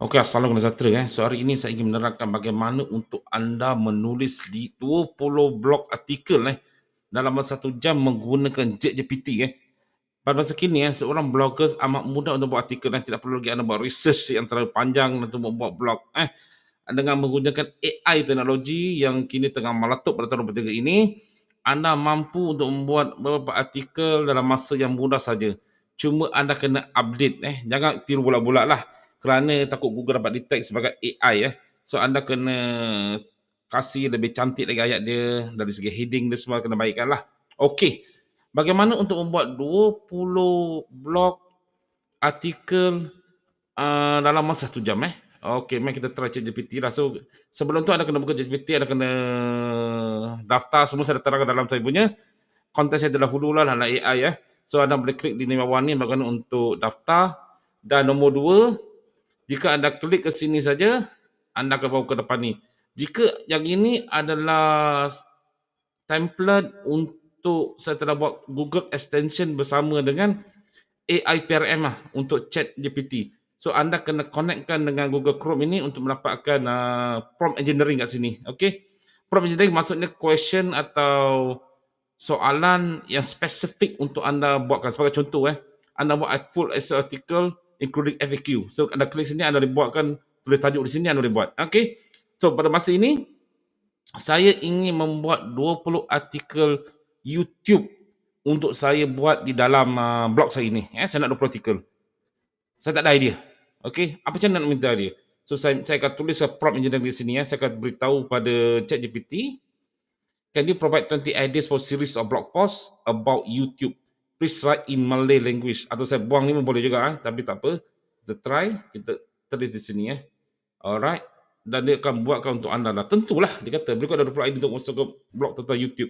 Okey, Assalamualaikum Zatra. Eh. So, hari ini saya ingin menerangkan bagaimana untuk anda menulis di 20 blog artikel eh, dalam masa satu jam menggunakan JGPT. Eh. Pada masa kini, eh, seorang blogger amat mudah untuk buat artikel dan eh. tidak perlu lagi anda buat research yang terlalu panjang untuk membuat blog. Eh. Dengan menggunakan AI teknologi yang kini tengah meletup pada tahun ketiga ini, anda mampu untuk membuat beberapa artikel dalam masa yang mudah saja. Cuma anda kena update. Eh. Jangan tiru bulat-bulat lah. -bulat kerana takut Google dapat detect sebagai AI eh. So anda kena kasih lebih cantik lagi ayat dia dari segi heading dia semua kena baikkan lah. Okey. Bagaimana untuk membuat 20 blog artikel uh, dalam masa 1 jam eh? Okey, mari kita try ChatGPT lah. So sebelum tu anda kena buka ChatGPT, anda kena daftar semua saya terangkan dalam saya punya konten saya terlebih dulu lah dalam lah AI eh. So anda boleh klik di bawah ni bagaimana untuk daftar dan nombor 2 jika anda klik ke sini saja, anda akan bawa ke depan ni. Jika yang ini adalah template untuk saya telah buat Google extension bersama dengan AI PRM lah untuk chat GPT. So anda kena connectkan dengan Google Chrome ini untuk mendapatkan uh, prompt engineering kat sini. Okay. Prompt engineering maksudnya question atau soalan yang spesifik untuk anda buatkan. Sebagai contoh eh. Anda buat full SEO article including FAQ. So anda klik sini anda boleh buatkan tulis tajuk di sini anda boleh buat. Okey. So pada masa ini saya ingin membuat 20 artikel YouTube untuk saya buat di dalam uh, blog saya ini. Eh, saya nak 20 artikel. Saya tak ada idea. Okay, apa cara nak minta dia? So saya saya akan tulis prompt engineering di sini ya. Saya akan beritahu pada ChatGPT. Can you provide 20 ideas for series of blog posts about YouTube? please write in Malay language atau saya buang ni pun boleh juga kan? tapi tak apa kita try kita tulis di sini ya alright dan dia akan buatkan untuk anda lah tentulah dia kata berikut ada 20 ID untuk masuk ke blog tentang YouTube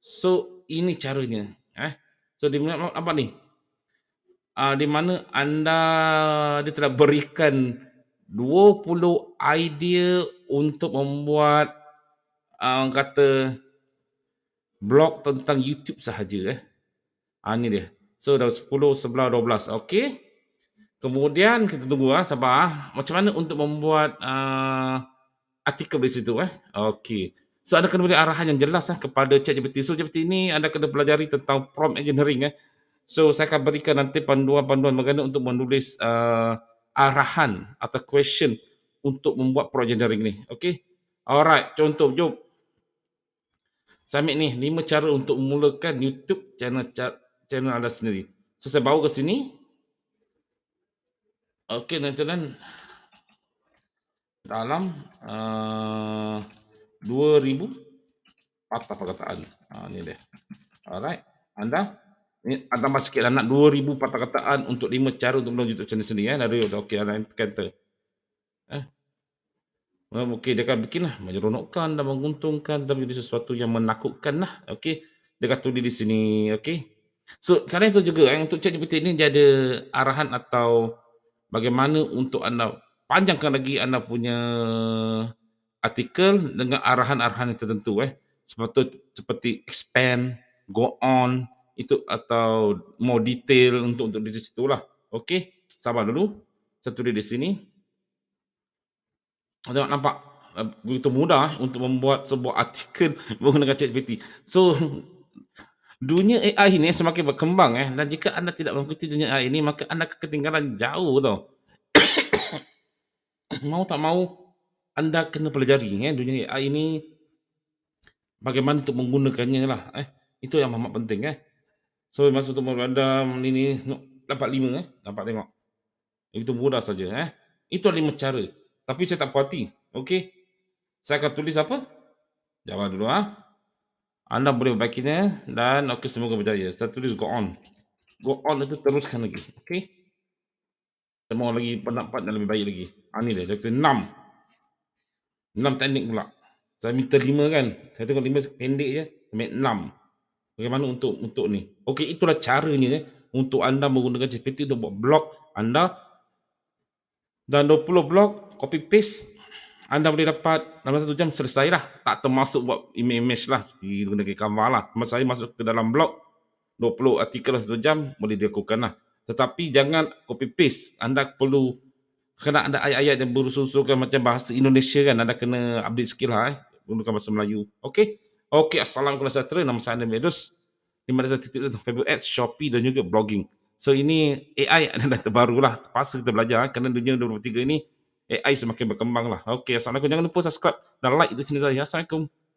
so ini caranya eh so di mana apa ni uh, di mana anda dia telah berikan 20 idea untuk membuat uh, kata blog tentang YouTube sahaja eh Ha, ni dia. So, dah 10, 11, 12. Okey. Kemudian, kita tunggu. Ha, sabar. Ha. Macam mana untuk membuat uh, artikel di situ. Eh? Okey. So, anda kena beri arahan yang jelas eh, kepada chat GPT. So, GPT ini anda kena pelajari tentang prompt engineering. Eh. So, saya akan berikan nanti panduan-panduan bagaimana untuk menulis uh, arahan atau question untuk membuat prompt engineering ni. Okey. Alright. Contoh. Jom. Submit ni. Lima cara untuk memulakan YouTube channel channel anda sendiri. So saya bawa ke sini. Okey, nanti tuan Dalam uh, ribu patah perkataan. Uh, ha, ini dia. Alright. Anda ini ada tambah sikit lah. Nak ribu patah perkataan untuk 5 cara untuk menunjuk channel sendiri. Eh. Dari okay, okey, anda kata. Eh. Well, okey, dia akan bikin lah. Menyeronokkan dan menguntungkan. Tapi ada sesuatu yang menakutkan lah. Okey. Dia akan tulis di sini. Okey. So, saran saya juga eh, untuk ChatGPT ni dia ada arahan atau bagaimana untuk anda panjangkan lagi anda punya artikel dengan arahan-arahan yang tertentu eh. Seperti, seperti expand, go on, itu atau more detail untuk untuk di situ lah. Okey, sabar dulu. Satu di sini. Anda nampak eh, begitu mudah eh, untuk membuat sebuah artikel menggunakan ChatGPT. So, dunia AI ini semakin berkembang eh dan jika anda tidak mengikuti dunia AI ini maka anda akan ketinggalan jauh tau mau tak mau anda kena pelajari eh dunia AI ini bagaimana untuk menggunakannya lah eh itu yang amat penting eh so masuk untuk meradam ini, ini dapat lima eh dapat tengok itu mudah saja eh itu lima cara tapi saya tak puati okey saya akan tulis apa jawab dulu ah ha? Anda boleh membaikinya dan okey semoga berjaya. Saya tulis go on. Go on itu teruskan lagi. Okey. Semua lagi pendapat dan lebih baik lagi. Ha ni dia. Dia kata enam. Enam teknik pula. Saya minta lima kan. Saya tengok lima pendek je. Saya minta enam. Bagaimana untuk untuk ni. Okey itulah caranya eh, untuk anda menggunakan CPT untuk buat blog anda. Dan 20 blog copy paste anda boleh dapat dalam satu jam selesai lah. Tak termasuk buat image-image lah. Digunakan Canva lah. Masa saya masuk ke dalam blog, 20 artikel satu jam boleh dilakukan lah. Tetapi jangan copy paste. Anda perlu, kena ada ayat-ayat yang berusul-usulkan macam bahasa Indonesia kan. Anda kena update skill lah eh. Gunakan bahasa Melayu. Okay? Okay. Assalamualaikum sejahtera. Nama saya Andam Yadus. Di mana saya titip tentang Facebook Ads, Shopee dan juga blogging. So ini AI adalah terbarulah. Terpaksa kita belajar. Eh. Kerana dunia 2023 ini, AI semakin berkembang lah. Okay, Assalamualaikum. Jangan lupa subscribe dan like di channel saya. Assalamualaikum.